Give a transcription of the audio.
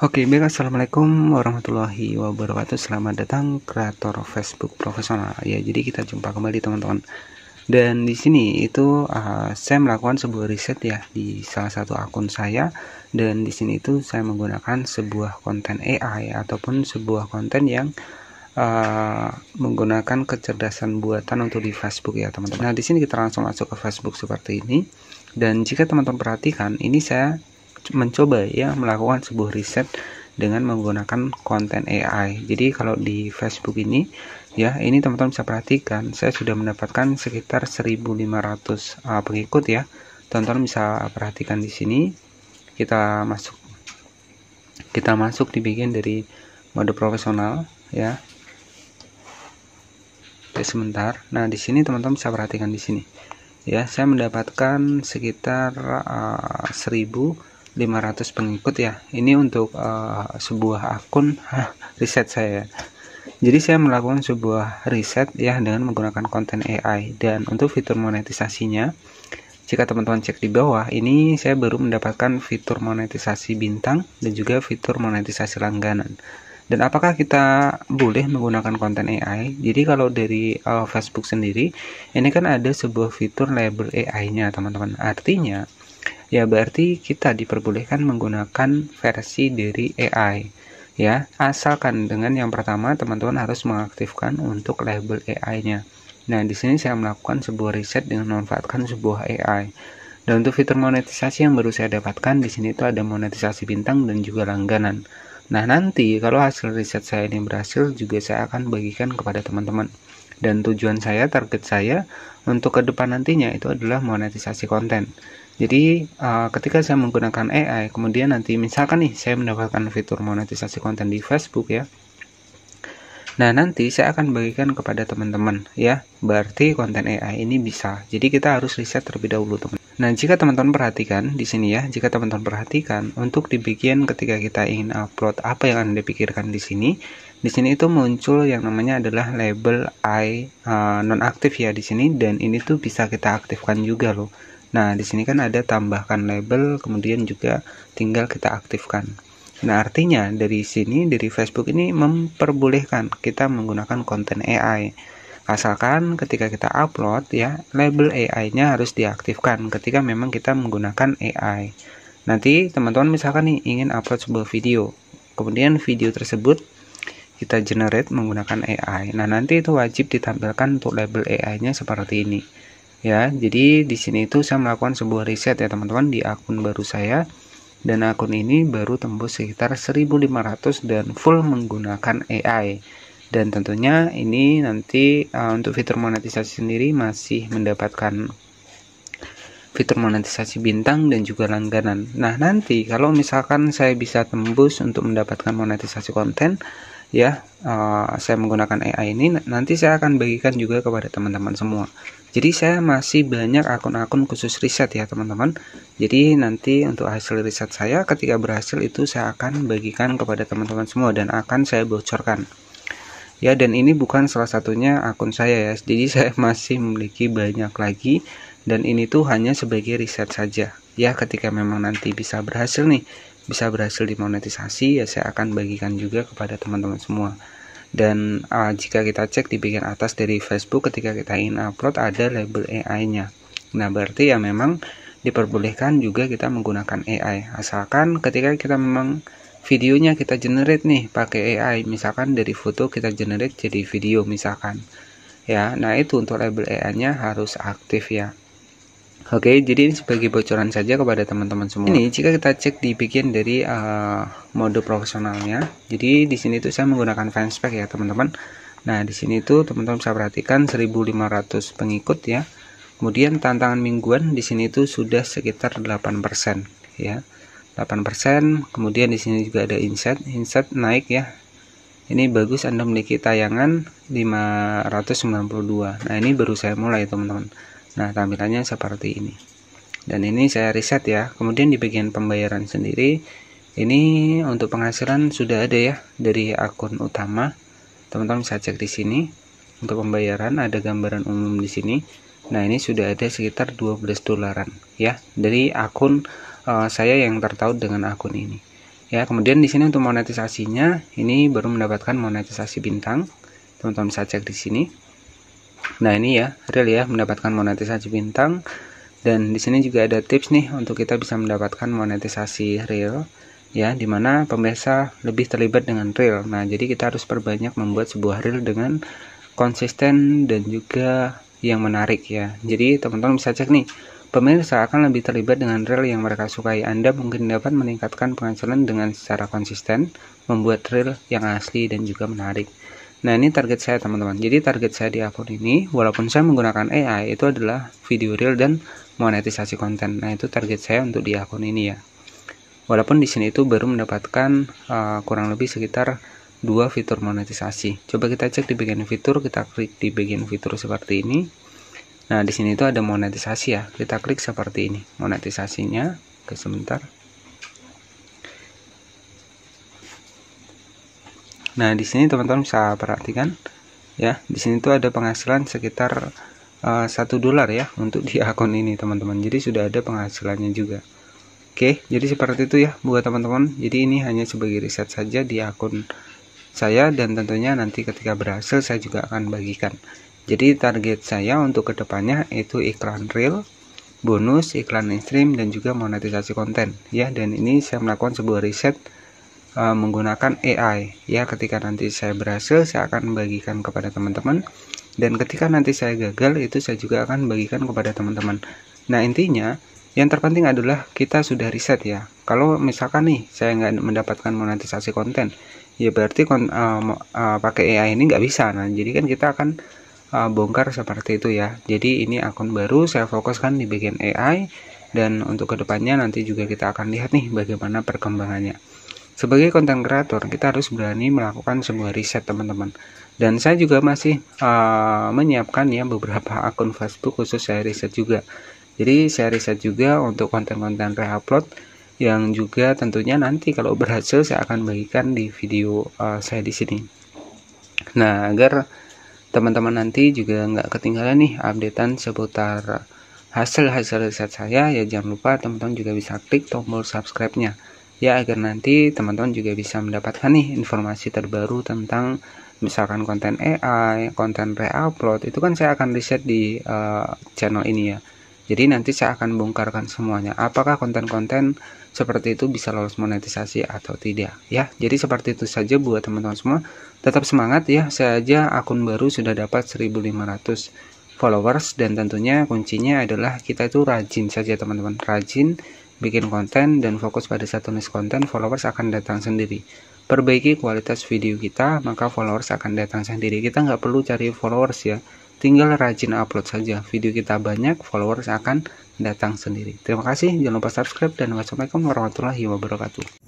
Oke, baik assalamualaikum warahmatullahi wabarakatuh. Selamat datang kreator Facebook profesional. Ya, jadi kita jumpa kembali teman-teman. Dan di sini itu uh, saya melakukan sebuah riset ya di salah satu akun saya dan di sini itu saya menggunakan sebuah konten AI ataupun sebuah konten yang uh, menggunakan kecerdasan buatan untuk di Facebook ya teman-teman. Nah, di sini kita langsung masuk ke Facebook seperti ini. Dan jika teman-teman perhatikan, ini saya mencoba ya melakukan sebuah riset dengan menggunakan konten AI. Jadi kalau di Facebook ini ya, ini teman-teman bisa perhatikan saya sudah mendapatkan sekitar 1500 uh, pengikut ya. Teman-teman bisa perhatikan di sini kita masuk kita masuk di bagian dari mode profesional ya. Oke, sebentar. Nah, di sini teman-teman bisa perhatikan di sini. Ya, saya mendapatkan sekitar uh, 1000 500 pengikut ya ini untuk uh, sebuah akun riset saya jadi saya melakukan sebuah riset ya dengan menggunakan konten AI dan untuk fitur monetisasinya jika teman-teman cek di bawah ini saya baru mendapatkan fitur monetisasi bintang dan juga fitur monetisasi langganan dan apakah kita boleh menggunakan konten AI? Jadi kalau dari uh, Facebook sendiri, ini kan ada sebuah fitur label AI-nya, teman-teman. Artinya, ya berarti kita diperbolehkan menggunakan versi dari AI ya asalkan dengan yang pertama teman-teman harus mengaktifkan untuk label AI-nya nah di sini saya melakukan sebuah riset dengan memanfaatkan sebuah AI dan untuk fitur monetisasi yang baru saya dapatkan di sini itu ada monetisasi bintang dan juga langganan nah nanti kalau hasil riset saya ini berhasil juga saya akan bagikan kepada teman-teman dan tujuan saya target saya untuk ke depan nantinya itu adalah monetisasi konten jadi uh, ketika saya menggunakan AI, kemudian nanti misalkan nih saya mendapatkan fitur monetisasi konten di Facebook ya. Nah nanti saya akan bagikan kepada teman-teman ya. Berarti konten AI ini bisa. Jadi kita harus riset terlebih dahulu teman. Nah jika teman-teman perhatikan di sini ya, jika teman-teman perhatikan untuk di bagian ketika kita ingin upload apa yang anda pikirkan di sini, di sini itu muncul yang namanya adalah label AI uh, eh, non aktif ya di sini dan ini tuh bisa kita aktifkan juga loh Nah, di sini kan ada tambahkan label, kemudian juga tinggal kita aktifkan. Nah, artinya dari sini, dari Facebook ini memperbolehkan kita menggunakan konten AI. Asalkan ketika kita upload ya, label AI-nya harus diaktifkan ketika memang kita menggunakan AI. Nanti teman-teman misalkan nih ingin upload sebuah video, kemudian video tersebut kita generate menggunakan AI. Nah, nanti itu wajib ditampilkan untuk label AI-nya seperti ini ya jadi di sini itu saya melakukan sebuah riset ya teman-teman di akun baru saya dan akun ini baru tembus sekitar 1500 dan full menggunakan AI dan tentunya ini nanti uh, untuk fitur monetisasi sendiri masih mendapatkan fitur monetisasi bintang dan juga langganan nah nanti kalau misalkan saya bisa tembus untuk mendapatkan monetisasi konten ya uh, saya menggunakan AI ini nanti saya akan bagikan juga kepada teman-teman semua jadi saya masih banyak akun-akun khusus riset ya teman-teman jadi nanti untuk hasil riset saya ketika berhasil itu saya akan bagikan kepada teman-teman semua dan akan saya bocorkan ya dan ini bukan salah satunya akun saya ya jadi saya masih memiliki banyak lagi dan ini tuh hanya sebagai riset saja ya ketika memang nanti bisa berhasil nih bisa berhasil dimonetisasi ya saya akan bagikan juga kepada teman-teman semua dan uh, jika kita cek di bagian atas dari Facebook ketika kita ingin upload ada label AI-nya nah berarti ya memang diperbolehkan juga kita menggunakan AI asalkan ketika kita memang videonya kita generate nih pakai AI misalkan dari foto kita generate jadi video misalkan ya nah itu untuk label AI-nya harus aktif ya Oke, jadi ini sebagai bocoran saja kepada teman-teman semua. Ini jika kita cek di bagian dari uh, mode profesionalnya, jadi di sini itu saya menggunakan fanspec ya teman-teman. Nah di sini itu teman-teman bisa perhatikan 1.500 pengikut ya. Kemudian tantangan mingguan di sini itu sudah sekitar 8% ya. 8%. Kemudian di sini juga ada insert, insert naik ya. Ini bagus Anda memiliki tayangan 592. Nah, ini baru saya mulai, teman-teman. Nah, tampilannya seperti ini. Dan ini saya riset ya. Kemudian di bagian pembayaran sendiri, ini untuk penghasilan sudah ada ya dari akun utama. Teman-teman bisa cek di sini. Untuk pembayaran ada gambaran umum di sini. Nah, ini sudah ada sekitar 12 dolaran ya dari akun uh, saya yang tertaut dengan akun ini. Ya, kemudian di sini untuk monetisasinya ini baru mendapatkan monetisasi bintang. Teman-teman bisa cek di sini. Nah ini ya real ya mendapatkan monetisasi bintang dan di sini juga ada tips nih untuk kita bisa mendapatkan monetisasi real ya dimana pemirsa lebih terlibat dengan real. Nah jadi kita harus perbanyak membuat sebuah real dengan konsisten dan juga yang menarik ya. Jadi teman-teman bisa cek nih pemirsa akan lebih terlibat dengan reel yang mereka sukai. Anda mungkin dapat meningkatkan penghasilan dengan secara konsisten, membuat reel yang asli dan juga menarik. Nah ini target saya teman-teman. Jadi target saya di akun ini, walaupun saya menggunakan AI itu adalah video real dan monetisasi konten. Nah itu target saya untuk di akun ini ya. Walaupun di sini itu baru mendapatkan uh, kurang lebih sekitar dua fitur monetisasi. Coba kita cek di bagian fitur, kita klik di bagian fitur seperti ini. Nah di sini itu ada monetisasi ya. Kita klik seperti ini monetisasinya. ke sebentar. Nah, di sini teman-teman bisa perhatikan ya, di sini tuh ada penghasilan sekitar eh, satu uh, dolar ya untuk di akun ini teman-teman. Jadi sudah ada penghasilannya juga. Oke, jadi seperti itu ya buat teman-teman. Jadi ini hanya sebagai riset saja di akun saya dan tentunya nanti ketika berhasil saya juga akan bagikan. Jadi target saya untuk kedepannya itu iklan real, bonus, iklan stream dan juga monetisasi konten ya. Dan ini saya melakukan sebuah riset Uh, menggunakan AI ya ketika nanti saya berhasil saya akan bagikan kepada teman-teman dan ketika nanti saya gagal itu saya juga akan bagikan kepada teman-teman nah intinya yang terpenting adalah kita sudah riset ya kalau misalkan nih saya nggak mendapatkan monetisasi konten ya berarti kon, uh, uh, pakai AI ini nggak bisa nah jadi kan kita akan uh, bongkar seperti itu ya jadi ini akun baru saya fokuskan di bagian AI dan untuk kedepannya nanti juga kita akan lihat nih bagaimana perkembangannya sebagai konten kreator kita harus berani melakukan sebuah riset teman-teman dan saya juga masih uh, menyiapkan ya beberapa akun Facebook khusus saya riset juga jadi saya riset juga untuk konten-konten reupload yang juga tentunya nanti kalau berhasil saya akan bagikan di video uh, saya di sini nah agar teman-teman nanti juga nggak ketinggalan nih updatean seputar hasil-hasil riset saya ya jangan lupa teman-teman juga bisa klik tombol subscribe-nya ya agar nanti teman-teman juga bisa mendapatkan nih informasi terbaru tentang misalkan konten AI, konten reupload itu kan saya akan riset di uh, channel ini ya. Jadi nanti saya akan bongkarkan semuanya. Apakah konten-konten seperti itu bisa lolos monetisasi atau tidak? Ya, jadi seperti itu saja buat teman-teman semua. Tetap semangat ya. Saya aja akun baru sudah dapat 1500 followers dan tentunya kuncinya adalah kita itu rajin saja teman-teman. Rajin bikin konten, dan fokus pada satu niche konten, followers akan datang sendiri. Perbaiki kualitas video kita, maka followers akan datang sendiri. Kita nggak perlu cari followers ya, tinggal rajin upload saja. Video kita banyak, followers akan datang sendiri. Terima kasih, jangan lupa subscribe, dan wassalamualaikum warahmatullahi wabarakatuh.